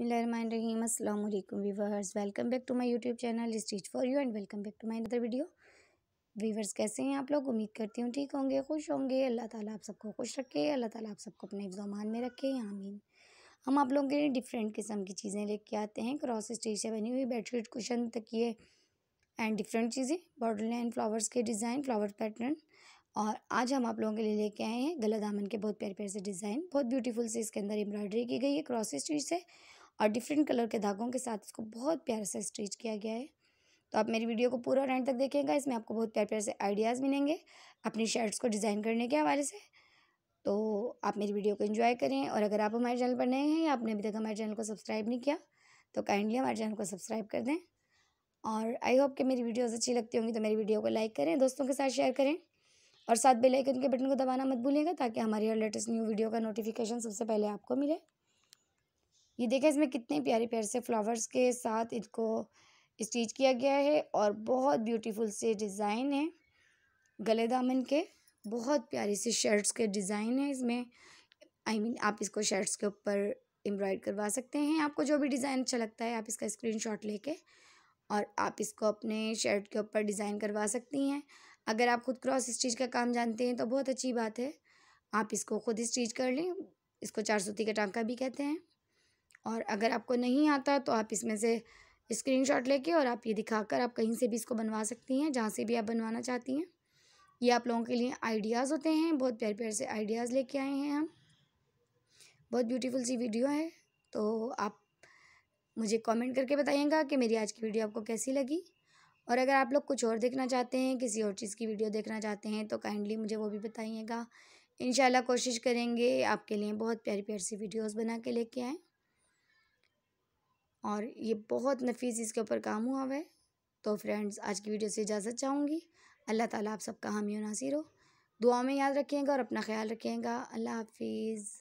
बिस्मिल्लाहिर्रहमानिर्रहीम अस्सलाम वालेकुम welcome back to my YouTube channel stitch for you and welcome back to my other video viewers कैसे हैं आप लोग उम्मीद करती हूँ ठीक होंगे खुश होंगे अल्लाह ताला आप सबको खुश रखे अल्लाह ताला आप सबको अपने एग्जामान में रखे आमीन हम आप लोगों के लिए डिफरेंट किस्म की चीज़ें लेके आते हैं क्रॉस स्टिच से बनी हुई बेडशीट कुशन ये एंड डिफरेंट चीज़ें बॉर्डर लाइन फ्लावर्स के डिज़ाइन फ्लावर पैटर्न और आज हम आप लोगों के लिए लेके आए हैं गला दामन के बहुत प्यारे प्यारे से डिज़ाइन बहुत ब्यूटीफुल से इसके अंदर एम्ब्रॉयडरी की गई है क्रॉस स्टिच से और डिफरेंट कलर के धागों के साथ इसको बहुत प्यार से स्टिच किया गया है तो आप मेरी वीडियो को पूरा एंड तक देखेंगे इसमें आपको बहुत प्यार प्यार से आइडियाज़ मिलेंगे अपनी शर्ट्स को डिज़ाइन करने के हवाले से तो आप मेरी वीडियो को एंजॉय करें और अगर आप हमारे चैनल पर नए हैं या आपने अभी तक हमारे चैनल को सब्सक्राइब नहीं किया तो काइंडली हमारे चैनल को सब्सक्राइब कर दें और आई होप कि मेरी वीडियोज अच्छी लगती होंगी तो मेरी वीडियो को लाइक करें दोस्तों के साथ शेयर करें और साथ बेल आइकन के बटन को दबाना मत भूलिएगा ताकि हमारी हर लेटेस्ट न्यू वीडियो का नोटिफिकेशन सबसे पहले आपको मिले ये देखें इसमें कितने प्यारे प्यारे से फ्लावर्स के साथ इसको स्टिच किया गया है और बहुत ब्यूटीफुल से डिज़ाइन है गले दामन के बहुत प्यारे से शर्ट्स के डिज़ाइन है इसमें आई I मीन mean, आप इसको शर्ट्स के ऊपर एम्ब्रॉयड करवा सकते हैं आपको जो भी डिज़ाइन अच्छा लगता है आप इसका स्क्रीन लेके और आप इसको अपने शर्ट के ऊपर डिज़ाइन करवा सकती हैं अगर आप खुद क्रॉस स्टिच का काम जानते हैं तो बहुत अच्छी बात है आप इसको खुद स्टिच कर लें इसको चार सूती का टांका भी कहते हैं और अगर आपको नहीं आता तो आप इसमें से स्क्रीनशॉट लेके और आप ये दिखाकर आप कहीं से भी इसको बनवा सकती हैं जहाँ से भी आप बनवाना चाहती हैं ये आप लोगों के लिए आइडियाज़ होते हैं बहुत प्यार प्यार से आइडियाज़ लेके आए हैं हम बहुत ब्यूटीफुल सी वीडियो है तो आप मुझे कमेंट करके बताइएगा कि मेरी आज की वीडियो आपको कैसी लगी और अगर आप लोग कुछ और देखना चाहते हैं किसी और चीज़ की वीडियो देखना चाहते हैं तो काइंडली मुझे वो भी बताइएगा इन कोशिश करेंगे आपके लिए बहुत प्यारी प्यारी सी वीडियोज़ बना के लेके आएँ और ये बहुत नफीस इसके ऊपर काम हुआ हुआ है तो फ्रेंड्स आज की वीडियो से इजाज़त चाहूँगी अल्लाह ताला आप सबका हामी नासिर हो दुआ में याद रखिएगा और अपना ख्याल रखिएगा अल्लाह हाफिज़